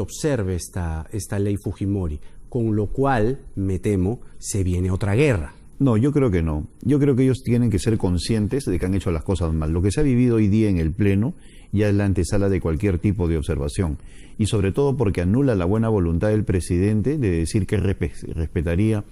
observe esta, esta ley Fujimori, con lo cual, me temo, se viene otra guerra. No, yo creo que no. Yo creo que ellos tienen que ser conscientes de que han hecho las cosas mal. Lo que se ha vivido hoy día en el Pleno ya es la antesala de cualquier tipo de observación. Y sobre todo porque anula la buena voluntad del presidente de decir que respetaría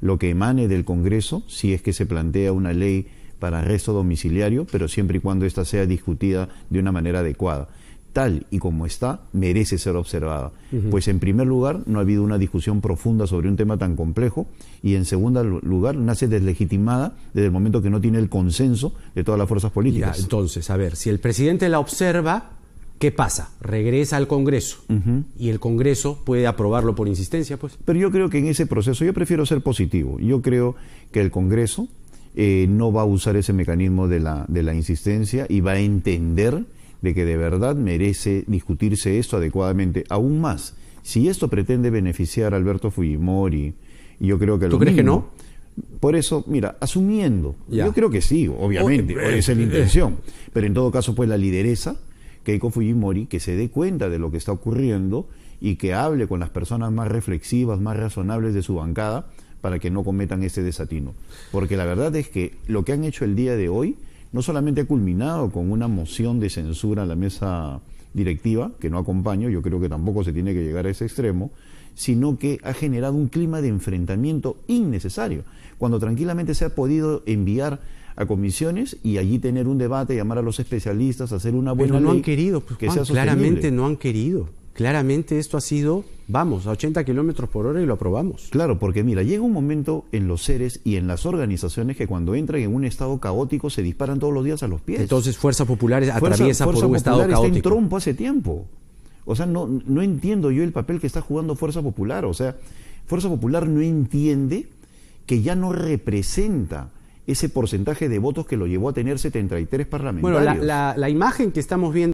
lo que emane del Congreso si es que se plantea una ley para arresto domiciliario, pero siempre y cuando ésta sea discutida de una manera adecuada tal y como está, merece ser observada. Pues en primer lugar, no ha habido una discusión profunda sobre un tema tan complejo y en segundo lugar, nace deslegitimada desde el momento que no tiene el consenso de todas las fuerzas políticas. entonces, a ver, si el presidente la observa, ¿Qué pasa? Regresa al Congreso y el Congreso puede aprobarlo por insistencia, pues. Pero yo creo que en ese proceso, yo prefiero ser positivo. Yo creo que el Congreso eh, no va a usar ese mecanismo de la, de la insistencia y va a entender de que de verdad merece discutirse esto adecuadamente. Aún más, si esto pretende beneficiar a Alberto Fujimori, yo creo que... Lo ¿Tú crees que no? Por eso, mira, asumiendo, yo creo que sí, obviamente, oh, esa es la eh, intención, pero en todo caso, pues la lideresa, Keiko Fujimori, que se dé cuenta de lo que está ocurriendo y que hable con las personas más reflexivas, más razonables de su bancada, para que no cometan ese desatino. Porque la verdad es que lo que han hecho el día de hoy no solamente ha culminado con una moción de censura a la mesa directiva, que no acompaño, yo creo que tampoco se tiene que llegar a ese extremo, sino que ha generado un clima de enfrentamiento innecesario, cuando tranquilamente se ha podido enviar a comisiones y allí tener un debate, llamar a los especialistas, hacer una buena Pero no han querido, pues, claramente no han querido. Claramente esto ha sido, vamos, a 80 kilómetros por hora y lo aprobamos. Claro, porque mira, llega un momento en los seres y en las organizaciones que cuando entran en un estado caótico se disparan todos los días a los pies. Entonces Fuerza Popular atraviesa por un estado en trompo hace tiempo. O sea, no, no entiendo yo el papel que está jugando Fuerza Popular. O sea, Fuerza Popular no entiende que ya no representa ese porcentaje de votos que lo llevó a tener 73 parlamentarios. Bueno, la, la imagen que estamos viendo.